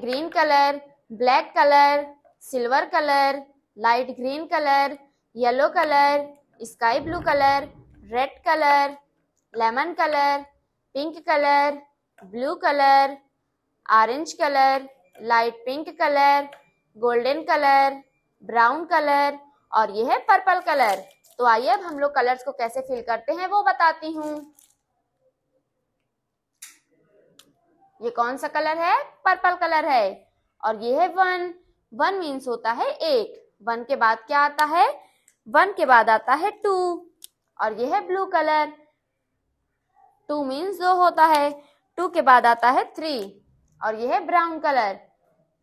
green colour black colour silver colour light green colour yellow colour sky blue colour red colour lemon colour pink colour blue colour orange colour light pink colour golden colour brown colour और यह है purple colour तो आइए अब हम लोग colours को कैसे फिल करते हैं वो बताती हूँ ये कौन सा कलर है पर्पल कलर है और ये है वन वन मीन्स होता है एक वन के बाद क्या आता है वन के बाद आता है टू और ये है ब्लू कलर टू मीन्स दो होता है टू के बाद आता है थ्री और ये है ब्राउन कलर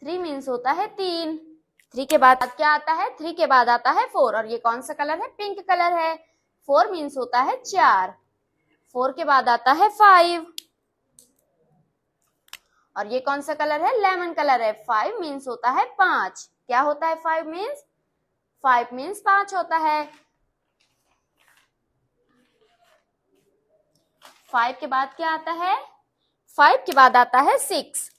थ्री मीन्स होता है तीन थ्री के बाद क्या आता है थ्री के बाद आता है फोर और ये कौन सा कलर है पिंक कलर है फोर मीन्स होता है चार फोर के बाद आता है फाइव और ये कौन सा कलर है लेमन कलर है फाइव मीन्स होता है पांच क्या होता है फाइव मीन्स फाइव मीन्स पांच होता है फाइव के बाद क्या आता है फाइव के बाद आता है सिक्स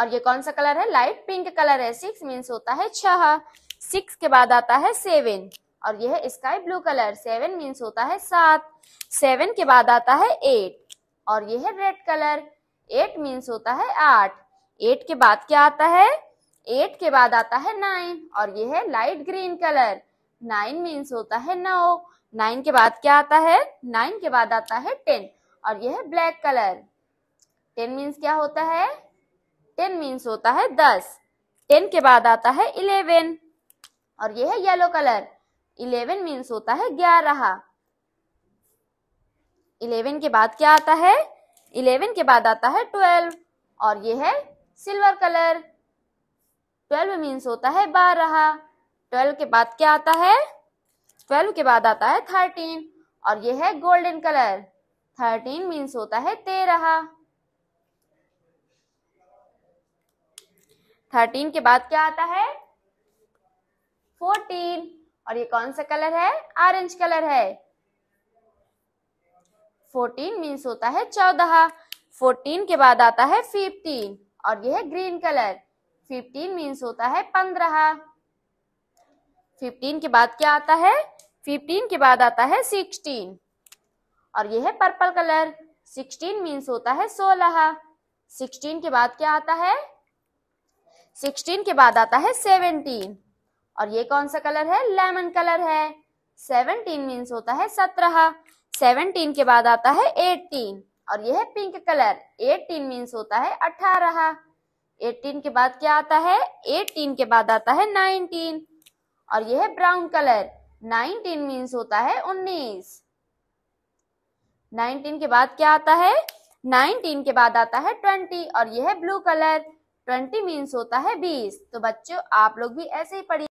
और ये कौन सा कलर है लाइट पिंक कलर है सिक्स मीन्स होता है छह सिक्स के बाद आता है सेवन और यह sky blue colour seven means होता है सात सेवन के बाद आता है एट और यह रेड कलर एट मीन्स होता है आठ एट के बाद क्या आता है एट के बाद आता है नाइन और ये है light green colour nine means होता है नौ नाइन के बाद क्या आता है नाइन के बाद आता है टेन और यह है ब्लैक कलर टेन मीन्स क्या होता है टेन मीन्स होता है दस टेन के बाद आता है इलेवन और यह है येलो कलर इलेवन मीन्स होता है ग्यारह इलेवन के बाद क्या आता है इलेवन के बाद आता है ट्वेल्व और ये है सिल्वर कलर ट्वेल्व मीन्स होता है बारह ट्वेल्व के बाद क्या आता है ट्वेल्व के बाद आता है थर्टीन और ये है गोल्डन कलर थर्टीन मीन्स होता है तेरह थर्टीन के बाद क्या आता है फोर्टीन और ये कौन सा कलर है ऑरेंज कलर है फोर्टीन मीन्स होता है चौदह फोर्टीन के बाद आता है फिफ्टीन और यह है ग्रीन कलर फिफ्टीन मीन्स होता है पंद्रह फिफ्टीन के बाद क्या आता है फिफ्टीन के बाद आता है सिक्सटीन और यह है पर्पल कलर सिक्सटीन मीन्स होता है सोलह सिक्सटीन के बाद क्या आता है सिक्सटीन के बाद आता है सेवनटीन और ये कौन सा कलर है लेमन कलर है सेवनटीन मीन्स होता है सत्रह सेवनटीन के बाद आता है एटीन और यह है पिंक कलर एटीन मीन्स होता है अठारह एटीन के बाद क्या आता है एटीन के बाद आता है नाइनटीन और यह है ब्राउन कलर नाइनटीन मीन्स होता है उन्नीस नाइनटीन के बाद क्या आता है नाइनटीन के बाद आता है ट्वेंटी और यह है ब्लू कलर ट्वेंटी मीन्स होता है बीस तो बच्चों आप लोग भी ऐसे ही पढ़िए